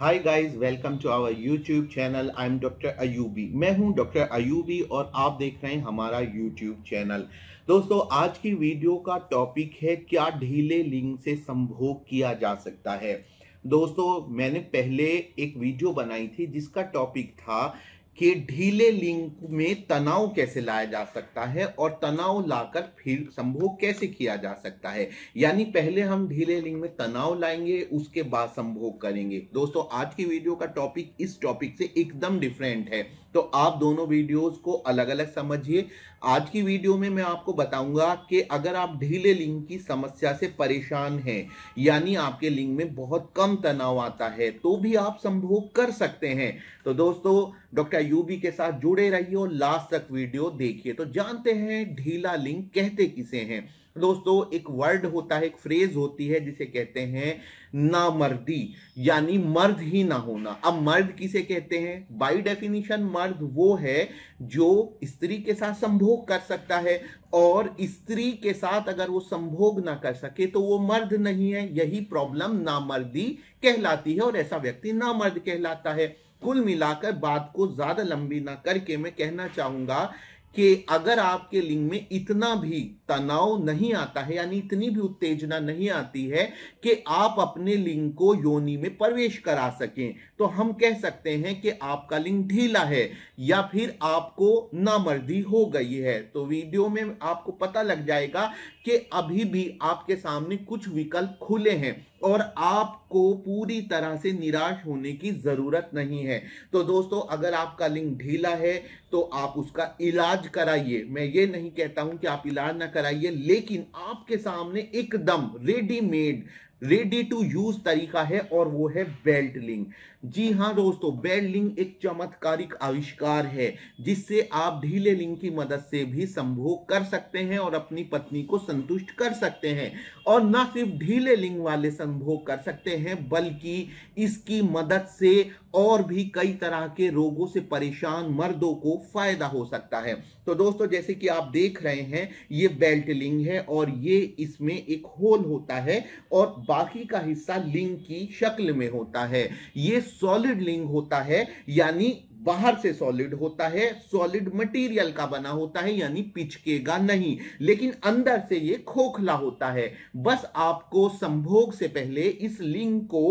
hi guys welcome to our YouTube channel I am doctor Ayubi मैं हूं doctor Ayubi और आप देख रहे हैं हमारा यूट्यूब चैनल दोस्तों आज की वीडियो का टॉपिक है क्या ढीले लिंग से संभोग किया जा सकता है दोस्तों मैंने पहले एक वीडियो बनाई थी जिसका टॉपिक था कि ढीले लिंग में तनाव कैसे लाया जा सकता है और तनाव लाकर फिर संभोग कैसे किया जा सकता है यानी पहले हम ढीले लिंग में तनाव लाएंगे उसके बाद संभोग करेंगे दोस्तों आज की वीडियो का टॉपिक इस टॉपिक से एकदम डिफरेंट है तो आप दोनों वीडियोस को अलग अलग समझिए आज की वीडियो में मैं आपको बताऊंगा कि अगर आप ढीले लिंग की समस्या से परेशान हैं यानी आपके लिंग में बहुत कम तनाव आता है तो भी आप संभोग कर सकते हैं तो दोस्तों डॉक्टर यूबी के साथ जुड़े रहिए और लास्ट तक वीडियो देखिए तो जानते हैं ढीला लिंग कहते किसे हैं दोस्तों एक वर्ड होता है एक फ्रेज होती है जिसे कहते हैं नामर्दी यानी मर्द ही ना होना अब मर्द किसे कहते हैं बाय डेफिनेशन मर्द वो है जो स्त्री के साथ संभोग कर सकता है और स्त्री के साथ अगर वो संभोग ना कर सके तो वो मर्द नहीं है यही प्रॉब्लम नामर्दी कहलाती है और ऐसा व्यक्ति नामर्द कहलाता है कुल मिलाकर बात को ज्यादा लंबी ना करके मैं कहना चाहूंगा कि अगर आपके लिंग में इतना भी तनाव नहीं आता है यानी इतनी भी उत्तेजना नहीं आती है कि आप अपने लिंग को योनि में प्रवेश करा सकें तो हम कह सकते हैं कि आपका लिंग ढीला है या फिर आपको नामर्दी हो गई है तो वीडियो में आपको पता लग जाएगा कि अभी भी आपके सामने कुछ विकल्प खुले हैं और आपको पूरी तरह से निराश होने की ज़रूरत नहीं है तो दोस्तों अगर आपका लिंक ढीला है तो आप उसका इलाज कराइए मैं ये नहीं कहता हूं कि आप इलाज ना कराइए लेकिन आपके सामने एकदम रेडीमेड रेडी टू यूज तरीका है और वो है बेल्ट लिंग जी हाँ दोस्तों बेल्ट लिंग एक चमत्कारिक आविष्कार है जिससे आप ढीले लिंग की मदद से भी संभोग कर सकते हैं और अपनी पत्नी को संतुष्ट कर सकते हैं और न सिर्फ ढीले लिंग वाले संभोग कर सकते हैं बल्कि इसकी मदद से और भी कई तरह के रोगों से परेशान मर्दों को फायदा हो सकता है तो दोस्तों जैसे कि आप देख रहे हैं ये बेल्ट लिंग है और ये इसमें एक होल होता है और बाकी का हिस्सा लिंग की शक्ल में होता है ये सॉलिड लिंग होता है यानी बाहर से सॉलिड होता है सॉलिड मटेरियल का बना होता है यानी पिचकेगा नहीं लेकिन अंदर से ये खोखला होता है बस आपको संभोग से पहले इस लिंग को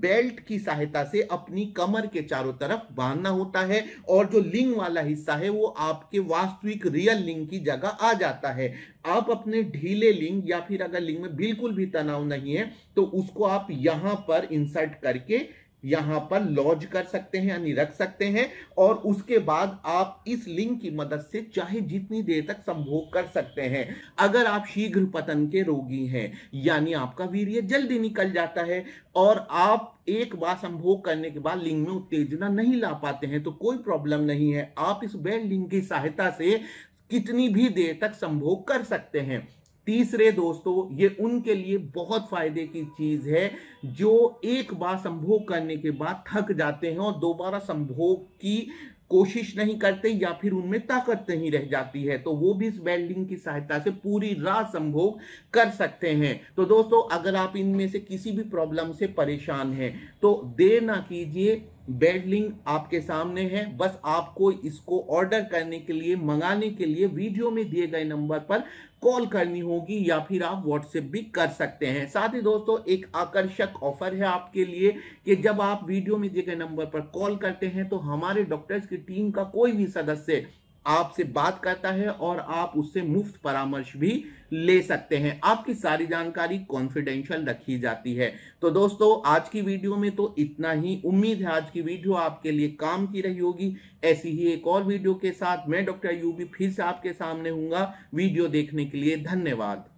बेल्ट की सहायता से अपनी कमर के चारों तरफ बांधना होता है और जो लिंग वाला हिस्सा है वो आपके वास्तविक रियल लिंग की जगह आ जाता है आप अपने ढीले लिंग या फिर अगर लिंग में बिल्कुल भी तनाव नहीं है तो उसको आप यहां पर इंसर्ट करके यहां पर लॉज कर सकते हैं यानी रख सकते हैं और उसके बाद आप इस लिंक की मदद से चाहे जितनी देर तक संभोग कर सकते हैं अगर आप शीघ्र पतन के रोगी हैं यानी आपका वीर्य जल्दी निकल जाता है और आप एक बार संभोग करने के बाद लिंग में उत्तेजना नहीं ला पाते हैं तो कोई प्रॉब्लम नहीं है आप इस बेल लिंग की सहायता से कितनी भी देर तक संभोग कर सकते हैं तीसरे दोस्तों ये उनके लिए बहुत फायदे की चीज है जो एक बार संभोग करने के बाद थक जाते हैं और दोबारा संभोग की कोशिश नहीं करते या फिर उनमें ताकत नहीं रह जाती है तो वो भी इस वेल्डिंग की सहायता से पूरी रात संभोग कर सकते हैं तो दोस्तों अगर आप इनमें से किसी भी प्रॉब्लम से परेशान हैं तो देर ना कीजिए बेड लिंक आपके सामने है बस आपको इसको ऑर्डर करने के लिए मंगाने के लिए वीडियो में दिए गए नंबर पर कॉल करनी होगी या फिर आप व्हाट्सएप भी कर सकते हैं साथ ही दोस्तों एक आकर्षक ऑफर है आपके लिए कि जब आप वीडियो में दिए गए नंबर पर कॉल करते हैं तो हमारे डॉक्टर्स की टीम का कोई भी सदस्य आपसे बात करता है और आप उससे मुफ्त परामर्श भी ले सकते हैं आपकी सारी जानकारी कॉन्फिडेंशियल रखी जाती है तो दोस्तों आज की वीडियो में तो इतना ही उम्मीद है आज की वीडियो आपके लिए काम की रही होगी ऐसी ही एक और वीडियो के साथ मैं डॉक्टर यूबी फिर से आपके सामने हूँ वीडियो देखने के लिए धन्यवाद